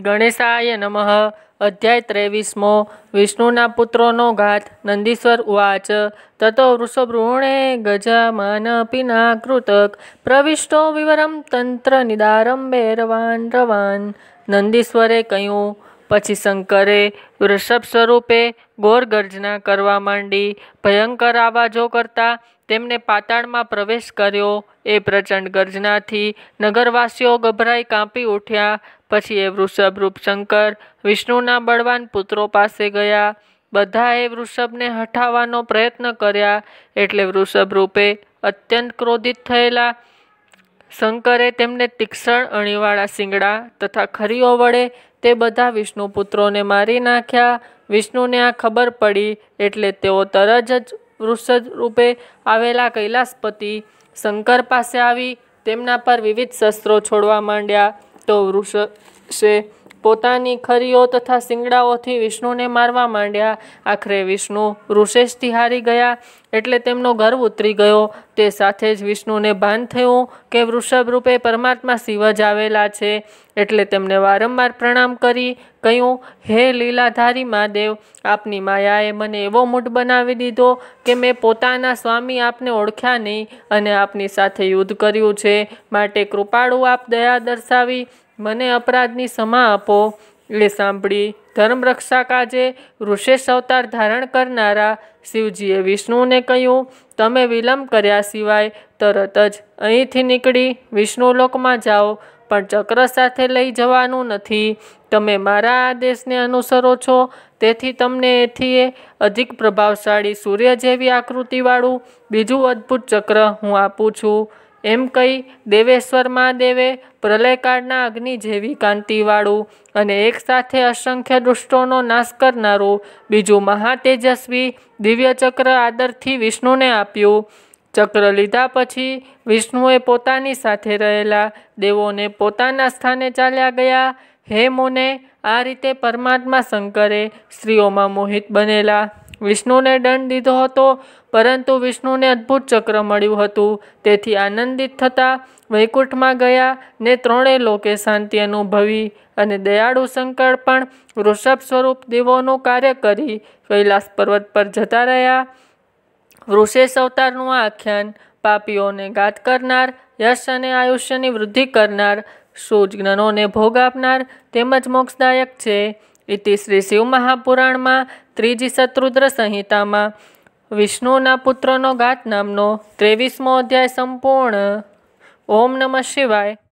ગણેશાય નમઃ અધ્યાય ત્રેવીસમો વિષ્ણુના પુત્રોનો ઘાત નંદીશ્વર ઉવાચ તતો વૃષભૃણે ગજામાનપિના કૃતક પ્રવિષ્ટો વિવરમ તંત્ર નિદારમ ભૈરવાન રવાન નંદીશ્વરે કહ્યું પછી શંકરે વૃષભ સ્વરૂપે ગોરગર્જના કરવા માંડી ભયંકર આવાજો કરતા તેમને પાતાળમાં પ્રવેશ કર્યો એ પ્રચંડ ગર્જનાથી નગરવાસીઓ ગભરાઈ કાંપી ઉઠ્યા પછી એ વૃષભરૂપ શંકર વિષ્ણુના બળવાન પુત્રો પાસે ગયા બધાએ વૃષભને હટાવવાનો પ્રયત્ન કર્યા એટલે વૃષભ રૂપે અત્યંત ક્રોધિત થયેલા શંકરે તેમને તીક્ષણ અણીવાળા શિંગડા તથા ખરીઓ વડે તે બધા વિષ્ણુ પુત્રોને મારી નાખ્યા વિષ્ણુને આ ખબર પડી એટલે તેઓ તરત જ વૃષજ રૂપે આવેલા કૈલાસપતિ શંકર પાસે આવી તેમના પર વિવિધ શસ્ત્રો છોડવા માંડ્યા તો વૃષ છે પોતાની ખરીઓ તથા શિંગડાઓથી વિષ્ણુને મારવા માંડ્યા આખરે વિષ્ણુ ઋષેશથી હારી ગયા એટલે તેમનો ગર્વ ઉતરી ગયો તે સાથે જ વિષ્ણુને ભાન થયું કે વૃષભ રૂપે પરમાત્મા શિવ જ આવેલા છે એટલે તેમને વારંવાર પ્રણામ કરી કહ્યું હે લીલાધારી મહાદેવ આપની માયાએ મને એવો મૂઢ બનાવી દીધો કે મેં પોતાના સ્વામી આપને ઓળખ્યા નહીં અને આપની સાથે યુદ્ધ કર્યું છે માટે કૃપાળુ આપ દયા દર્શાવી મને અપરાધની ક્ષમા આપો એ સાંભળી ધર્મરક્ષક આજે ઋષેશ અવતાર ધારણ કરનારા શિવજીએ વિષ્ણુને કહ્યું તમે વિલંબ કર્યા સિવાય તરત જ અહીંથી નીકળી વિષ્ણુલોકમાં જાઓ પણ ચક્ર સાથે લઈ જવાનું નથી તમે મારા આદેશને અનુસરો છો તેથી તમને એથી એ અધિક પ્રભાવશાળી સૂર્ય જેવી આકૃતિવાળું બીજું અદ્ભુત ચક્ર હું આપું છું એમ કહી દેવેશ્વર મહાદેવે પ્રલયકાળના અગ્નિ જેવી કાંતિવાળું અને એકસાથે અસંખ્ય દુષ્ટોનો નાશ કરનારું બીજું મહાતેજસ્વી દિવ્યચક્ર આદરથી વિષ્ણુને આપ્યું ચક્ર લીધા પછી વિષ્ણુએ પોતાની સાથે રહેલા દેવોને પોતાના સ્થાને ચાલ્યા ગયા હે મુને આ રીતે પરમાત્મા શંકરે સ્ત્રીઓમાં મોહિત બનેલા વિષ્ણુને દંડ દીધો હતો પરંતુ વિષ્ણુને અદ્ભુત ચક્ર મળ્યું હતું તેથી આનંદિત થતા વૈકુંઠમાં ગયા ને ત્રણેય લોકે શાંતિ અનુભવી અને દયાળુ શંકર પણ વૃષભ સ્વરૂપ દેવોનું કાર્ય કરી કૈલાસ પર્વત પર જતા રહ્યા વૃષેશ અવતારનું આ આખ્યાન પાપીઓને ગાત કરનાર યશ અને આયુષ્યની વૃદ્ધિ કરનાર સૂજ્ઞનોને ભોગ આપનાર તેમજ મોક્ષદાયક છે ઇતિ શ્રી શિવ મહાપુરાણમાં ત્રીજી શત્રુદ્ર સંહિતામાં વિષ્ણુના પુત્રનો ઘાત નામનો ત્રેવીસમો અધ્યાય સંપૂર્ણ ઓમ નમઃ શિવાય